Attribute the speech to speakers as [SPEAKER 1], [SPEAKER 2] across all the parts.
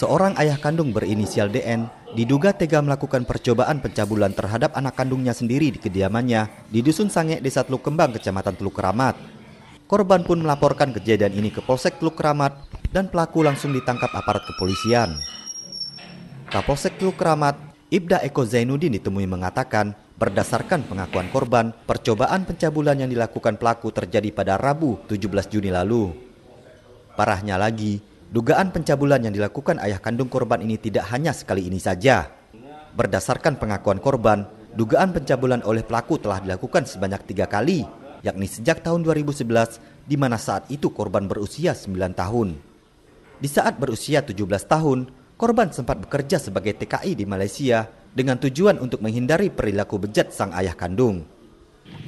[SPEAKER 1] seorang ayah kandung berinisial DN diduga tega melakukan percobaan pencabulan terhadap anak kandungnya sendiri di kediamannya di Dusun Sange, Desa Teluk Kembang, Kecamatan Teluk Keramat. Korban pun melaporkan kejadian ini ke Polsek Teluk Keramat dan pelaku langsung ditangkap aparat kepolisian. Kapolsek Teluk Keramat, Ibda Eko Zainuddin ditemui mengatakan, berdasarkan pengakuan korban, percobaan pencabulan yang dilakukan pelaku terjadi pada Rabu 17 Juni lalu. Parahnya lagi, Dugaan pencabulan yang dilakukan ayah kandung korban ini tidak hanya sekali ini saja. Berdasarkan pengakuan korban, dugaan pencabulan oleh pelaku telah dilakukan sebanyak tiga kali, yakni sejak tahun 2011, di mana saat itu korban berusia 9 tahun. Di saat berusia 17 tahun, korban sempat bekerja sebagai TKI di Malaysia dengan tujuan untuk menghindari perilaku bejat sang ayah kandung.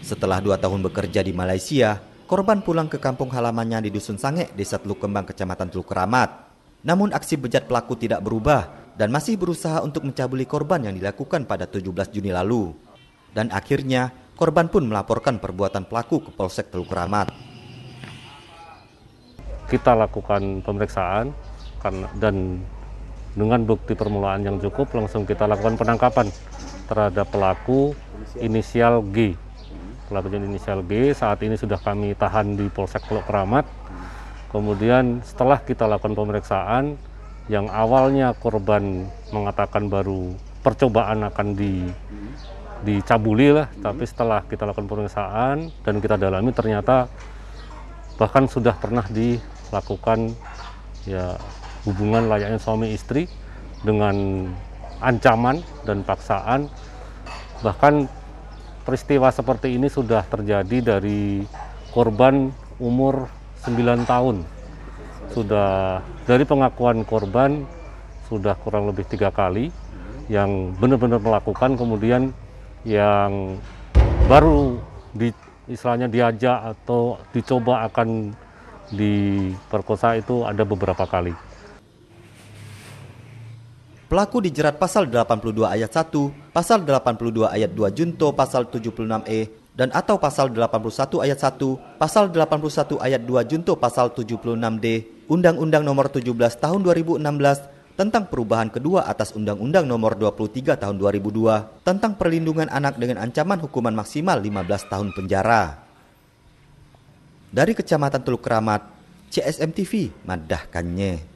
[SPEAKER 1] Setelah dua tahun bekerja di Malaysia, korban pulang ke kampung halamannya di Dusun Sange, Desa Teluk Kembang, Kecamatan Teluk Keramat. Namun aksi bejat pelaku tidak berubah dan masih berusaha untuk mencabuli korban yang dilakukan pada 17 Juni lalu. Dan akhirnya, korban pun melaporkan perbuatan pelaku ke Polsek Teluk Keramat. Kita lakukan pemeriksaan
[SPEAKER 2] kan- dan dengan bukti permulaan yang cukup langsung kita lakukan penangkapan terhadap pelaku inisial G pelaku inisial G saat ini sudah kami tahan di Polsek Teluk Keramat. Kemudian setelah kita lakukan pemeriksaan, yang awalnya korban mengatakan baru percobaan akan di dicabuli lah, tapi setelah kita lakukan pemeriksaan dan kita dalami ternyata bahkan sudah pernah dilakukan ya hubungan layaknya suami istri dengan ancaman dan paksaan bahkan peristiwa seperti ini sudah terjadi dari korban umur 9 tahun. Sudah dari pengakuan korban sudah kurang lebih tiga kali yang benar-benar melakukan kemudian yang baru di istilahnya diajak atau dicoba akan diperkosa itu ada beberapa kali.
[SPEAKER 1] Pelaku dijerat pasal 82 ayat 1, pasal 82 ayat 2 junto pasal 76E dan atau pasal 81 ayat 1, pasal 81 ayat 2 junto pasal 76D Undang-Undang Nomor 17 Tahun 2016 tentang perubahan kedua atas Undang-Undang Nomor 23 Tahun 2002 tentang perlindungan anak dengan ancaman hukuman maksimal 15 tahun penjara. Dari Kecamatan Teluk Keramat, CSMTV TV madahkannya.